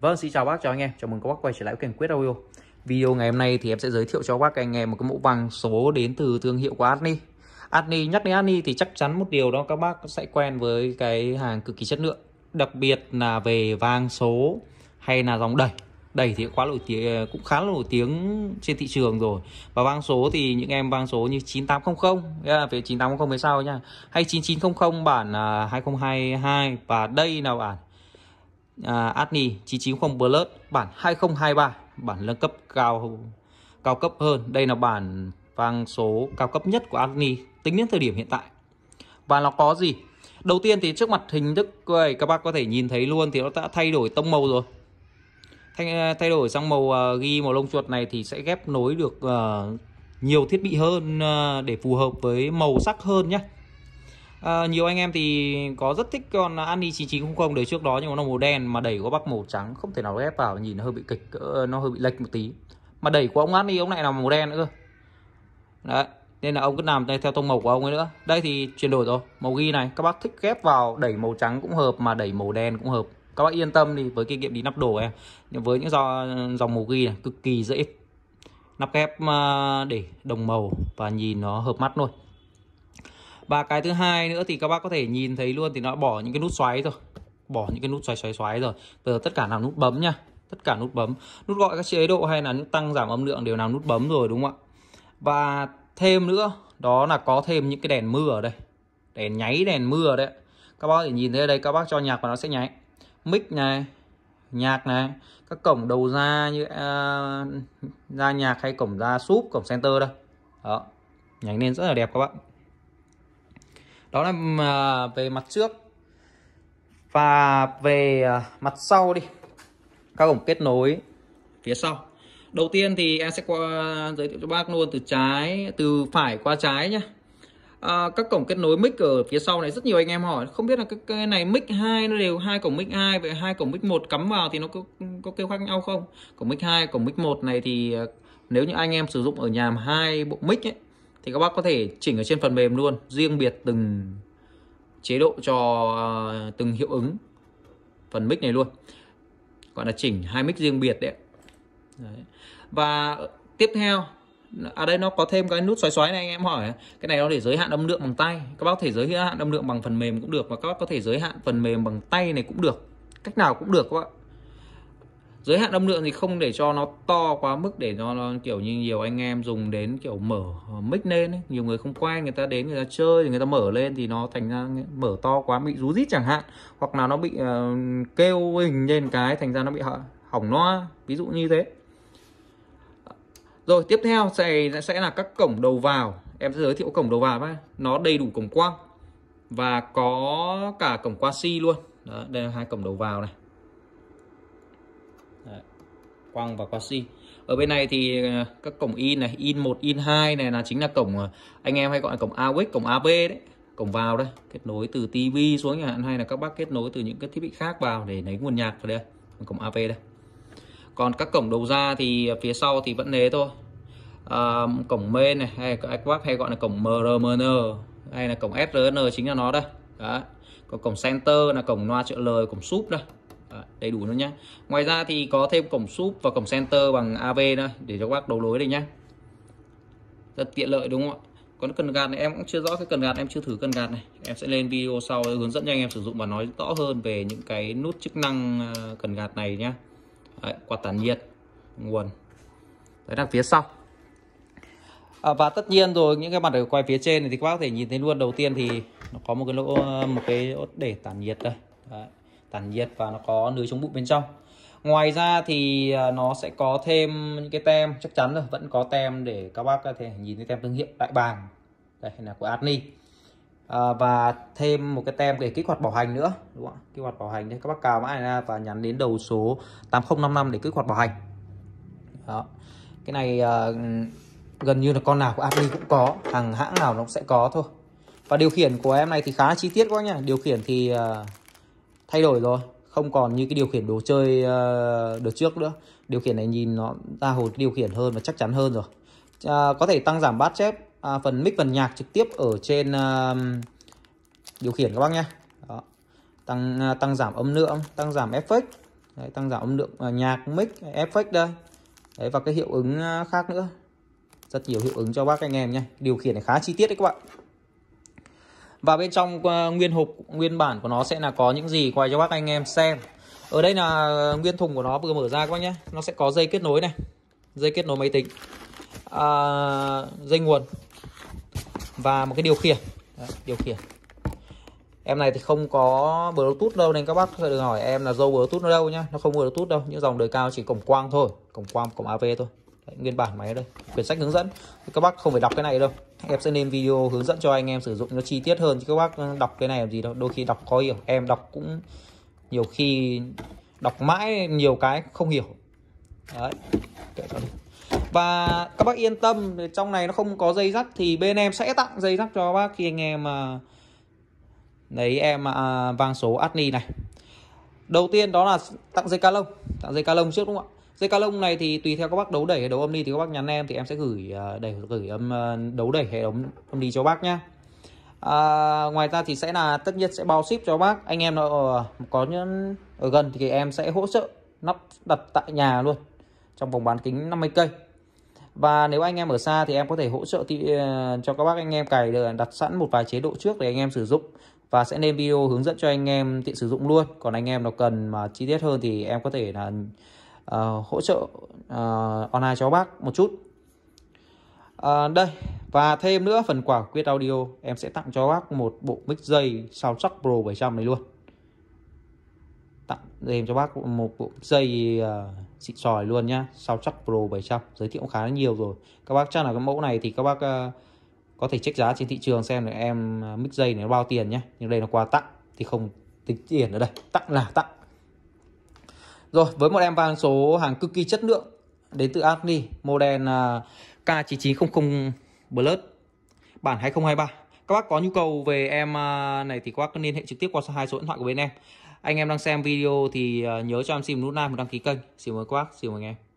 Vâng, xin chào bác, chào anh em. Chào mừng các bác quay trở lại với kênh Quyết Audio. Video ngày hôm nay thì em sẽ giới thiệu cho các anh em một cái mẫu vàng số đến từ thương hiệu của Adni. Adni nhắc đến Adni thì chắc chắn một điều đó các bác sẽ quen với cái hàng cực kỳ chất lượng, đặc biệt là về vàng số hay là dòng đẩy. Đẩy thì quá nổi tiếng cũng khá nổi tiếng trên thị trường rồi. Và vang số thì những em vang số như 9800, về 9800 về sau nha, hay 9900 bản 2022 à, và đây là bản à, Adni 990 Plus bản 2023 bản nâng cấp cao cao cấp hơn đây là bản vang số cao cấp nhất của Adni tính đến thời điểm hiện tại và nó có gì đầu tiên thì trước mặt hình thức này các bác có thể nhìn thấy luôn thì nó đã thay đổi tông màu rồi thay, thay đổi sang màu uh, ghi màu lông chuột này thì sẽ ghép nối được uh, nhiều thiết bị hơn uh, để phù hợp với màu sắc hơn nhé À, nhiều anh em thì có rất thích con Ani 9900 đời trước đó nhưng mà nó màu đen mà đẩy có bắc màu trắng không thể nào ghép vào nhìn hơi bị kịch ờ, nó hơi bị lệch một tí mà đẩy của ông Ani ông này là màu đen nữa cơ đấy nên là ông cứ làm theo tông màu của ông ấy nữa đây thì chuyển đổi rồi màu ghi này các bác thích ghép vào đẩy màu trắng cũng hợp mà đẩy màu đen cũng hợp các bác yên tâm đi với kinh nghiệm đi nắp đồ em với những dòng dòng màu ghi này cực kỳ dễ nắp ghép ờ, để đồng màu và nhìn nó hợp mắt luôn và cái thứ hai nữa thì các bác có thể nhìn thấy luôn thì nó bỏ những cái nút xoáy rồi bỏ những cái nút xoáy xoáy xoáy rồi bây giờ tất cả là nút bấm nha tất cả nút bấm nút gọi các chế độ hay là nút tăng giảm âm lượng đều là nút bấm rồi đúng không ạ và thêm nữa đó là có thêm những cái đèn mưa ở đây đèn nháy đèn mưa đấy các bác có thể nhìn thấy ở đây các bác cho nhạc và nó sẽ nháy mic này nhạc này các cổng đầu ra như uh, ra nhạc hay cổng ra súp cổng center đây đó nháy lên rất là đẹp các bạn đó là à, về mặt trước và về à, mặt sau đi các cổng kết nối phía sau đầu tiên thì em sẽ qua giới thiệu cho bác luôn từ trái từ phải qua trái nhé à, các cổng kết nối mic ở phía sau này rất nhiều anh em hỏi không biết là cái, cái này mic hai nó đều hai cổng mic hai vậy hai cổng mic một cắm vào thì nó có có kêu khác nhau không cổng mic hai cổng mic một này thì à, nếu như anh em sử dụng ở nhà hai bộ mic ấy thì các bác có thể chỉnh ở trên phần mềm luôn riêng biệt từng chế độ cho ờ, từng hiệu ứng phần mic này luôn gọi là chỉnh hai mic riêng biệt đấy. đấy và tiếp theo ở à, đây nó có thêm cái nút xoáy xoáy này anh em hỏi cái này nó để giới hạn âm lượng bằng tay các bác có thể giới hạn âm lượng bằng phần mềm cũng được và các bác có thể giới hạn phần mềm bằng tay này cũng được cách nào cũng được các bác giới hạn âm lượng thì không để cho nó to quá mức để cho nó kiểu như nhiều anh em dùng đến kiểu mở ờ, mic lên ấy. nhiều người không quen người ta đến người ta chơi người ta mở lên thì nó thành ra mở to quá bị rú rít chẳng hạn hoặc là nó bị uh, kêu hình lên cái thành ra nó bị hỏng loa ví dụ như thế rồi tiếp theo sẽ sẽ là các cổng đầu vào em sẽ giới thiệu cổng đầu vào với nó đầy đủ cổng quang và có cả cổng qua quasi luôn Đó, đây là hai cổng đầu vào này quang và Si. ở bên này thì ờ, các cổng in này in 1 in 2 này là chính là cổng ờ, anh em hay gọi là cổng AUX cổng AV đấy cổng vào đây kết nối từ TV xuống nhà hay là các bác kết nối từ những cái thiết bị khác vào để lấy nguồn nhạc vào đây cổng AV đây còn các cổng đầu ra thì phía sau thì vẫn thế thôi à, cổng main này hay các bác hay gọi là cổng MRMN hay là cổng SRN chính là nó đây đó còn cổng center là cổng loa trợ lời cổng súp đây Ờ, đầy đủ luôn nhé Ngoài ra thì có thêm cổng súp và cổng center bằng AV đây để cho các bác đấu lối đây nhé rất tiện lợi đúng không ạ còn cần gạt này em cũng chưa rõ cái cần gạt em chưa thử cần gạt này em sẽ lên video sau hướng dẫn cho anh em sử dụng và nói rõ hơn về những cái nút chức năng ờ, cần gạt này nhá quạt tản nhiệt nguồn đấy là phía sau à, và tất nhiên rồi những cái mặt ở quay phía trên này thì các bác có thể nhìn thấy luôn đầu tiên thì nó có một cái lỗ ờ, một cái để tản nhiệt đây đấy tản nhiệt và nó có lưới chống bụi bên trong ngoài ra thì à, nó sẽ có thêm những cái tem chắc chắn rồi vẫn có tem để các bác có thể nhìn thấy tem thương hiệu tại bàng đây là của Adni à, và thêm một cái tem để kích hoạt bảo hành nữa đúng không kích hoạt bảo hành đấy các bác cào mã này ra và nhắn đến đầu số 8055 để kích hoạt bảo hành đó cái này uh, gần như là con nào của Adni cũng có hàng hãng nào nó cũng sẽ có thôi và điều khiển của em này thì khá chi tiết quá nha, điều khiển thì uh, thay đổi rồi không còn như cái điều khiển đồ chơi uh, đợt trước nữa điều khiển này nhìn nó ra hồ điều khiển hơn và chắc chắn hơn rồi à, có thể tăng giảm bát chép à, phần mic phần nhạc trực tiếp ở trên à, điều khiển các bác nhé Đó. tăng à, tăng giảm âm lượng tăng giảm effect đấy, tăng giảm âm lượng à, nhạc mic effect đây đấy và cái hiệu ứng khác nữa rất nhiều hiệu ứng cho bác anh em nhé điều khiển này khá chi tiết đấy các bạn và bên trong uh, nguyên hộp nguyên bản của nó sẽ là có những gì quay cho các anh em xem ở đây là nguyên thùng của nó vừa mở ra các bác nhé nó sẽ có dây kết nối này dây kết nối máy tính à, dây nguồn và một cái điều khiển Đấy, điều khiển em này thì không có bluetooth đâu nên các bác sẽ đừng hỏi em là dâu bluetooth nó đâu nhá nó không bluetooth đâu những dòng đời cao chỉ cổng quang thôi cổng quang cổng av thôi Đấy, nguyên bản máy đây quyển sách hướng dẫn các bác không phải đọc cái này đâu em sẽ lên video hướng dẫn cho anh em sử dụng nó chi tiết hơn chứ các bác đọc cái này làm gì đâu đôi khi đọc khó hiểu em đọc cũng nhiều khi đọc mãi nhiều cái không hiểu đấy kệ cho đi và các bác yên tâm trong này nó không có dây dắt thì bên em sẽ tặng dây dắt cho bác khi anh em à, lấy em à, vàng số adni này đầu tiên đó là tặng dây ca lông tặng dây ca lông trước đúng không ạ dây ca lông này thì tùy theo các bác đấu đẩy hay đấu âm đi thì các bác nhắn em thì em sẽ gửi à, đẩy gửi âm à, đấu đẩy hay đấu âm đi cho bác nhá à, ngoài ra thì sẽ là tất nhiên sẽ bao ship cho bác anh em nó ờ, có những ở gần thì em sẽ hỗ trợ lắp đặt tại nhà luôn trong vòng bán kính 50 cây và nếu anh em ở xa thì em có thể hỗ trợ thì, uh, cho các bác anh em cài đặt sẵn một vài chế độ trước để anh em sử dụng và sẽ lên video hướng dẫn cho anh em tiện sử dụng luôn còn anh em nào cần mà chi tiết hơn thì em có thể là Ờ, hỗ trợ uh, online cho bác một chút uh, đây và thêm nữa phần quà quyết audio em sẽ tặng cho bác một bộ mic dây sao Soundtrack Pro 700 này luôn tặng thêm cho bác một bộ dây uh, xịn sòi luôn nhá sao Soundtrack Pro 700 giới thiệu khá nhiều rồi các bác chắc là cái mẫu này thì các bác uh, có thể check giá trên thị trường xem là em mic dây này bao tiền nhé nhưng đây là quà tặng thì không tính tiền ở đây tặng là tặng rồi với một em van số hàng cực kỳ chất lượng đến từ Agni, model à, K9900 Blood bản 2023. Các bác có nhu cầu về em à, này thì các bác liên hệ trực tiếp qua số hai số điện thoại của bên em. Anh em đang xem video thì à, nhớ cho em xin nút like và đăng ký kênh. Xin mời các bác, xin mời anh em.